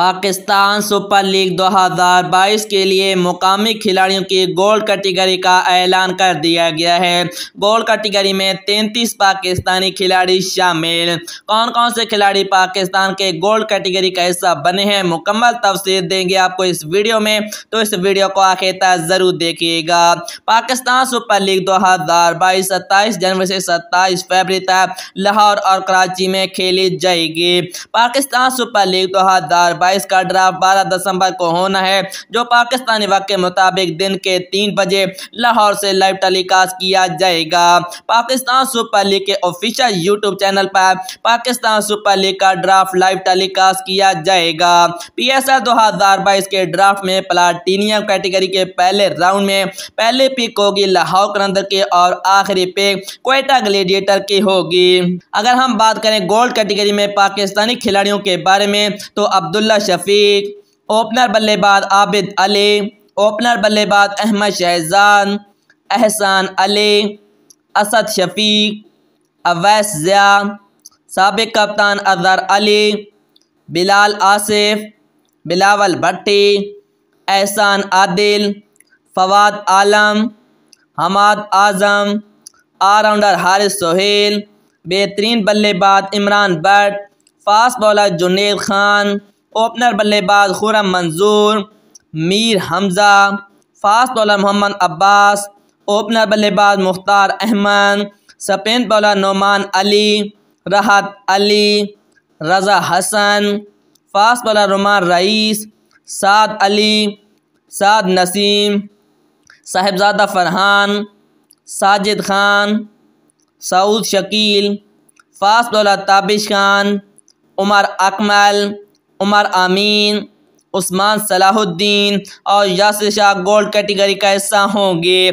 Pakistan super league 2022 के लिए मुकामी खिलाड़ियों की गोल्ड कैटेगरी का ऐलान कर दिया गया है गोल्ड कैटेगरी में 33 पाकिस्तानी खिलाड़ी शामिल कौन कौन से खिलाड़ी पाकिस्तान के गोल्ड कैटेगरी का हिस्सा बने हैं मुकम्मल तफसर देंगे आपको इस वीडियो में तो इस वीडियो को आखिर तक ज़रूर देखिएगा पाकिस्तान सुपर लीग दो हज़ार बाईस सत्ताईस जनवरी से सत्ताईस फरवरी तक लाहौर और कराची में खेली जाएगी पाकिस्तान सुपर लीग दो हज़ार बाईस का ड्राफ्ट बारह दिसंबर को होना है जो पाकिस्तानी वक्त के मुताबिक दिन के तीन बजे लाहौर से लाइव टेलीकास्ट किया जाएगा पाकिस्तान सुपर लीग के ऑफिशियल यूट्यूब चैनल पर पाकिस्तान सुपर लीग का ड्राफ्ट लाइव टेलीकास्ट किया जाएगा पी एस एल दो हजार बाईस के ड्राफ्ट में प्लाटीनियम कैटेगरी के पहले राउंड में पहले पिक होगी लाहौर कलंदर के और आखिरी पिक क्वेटा ग्लेडिएटर की होगी अगर हम बात करें गोल्ड कैटेगरी में पाकिस्तानी खिलाड़ियों के बारे में तो अब्दुल्ला शफीक ओपनर बल्लेबाज आबिद अली ओपनर बल्लेबाज अहमद शहजान एहसान अली असद शफीक अवैस ज़िया सबक कप्तान अजहर अली बिलाल आसिफ बिलावल भट्टी एहसान आदिल फवाद आलम हमाद आज़म ऑलराउंडर हारिस सोहेल बेहतरीन बल्लेबाज Imran Bhatt fast bowler Junaid Khan opener बल्लेबाज Khurram Manzoor Mir Hamza fast bowler Mohammad Abbas opener बल्लेबाज Mukhtar Ahmed spin bowler Noman Ali Rahat Ali Raza Hasan fast bowler Rumman Raees Saad Ali Saad Naseem Sahibzada Farhan Sajid Khan Saud Shakeel fast bowler Tabish Khan Umar Akmal Umar Amin Usman Salahuddin और यासिर शाह गोल्ड कैटेगरी का हिस्सा होंगे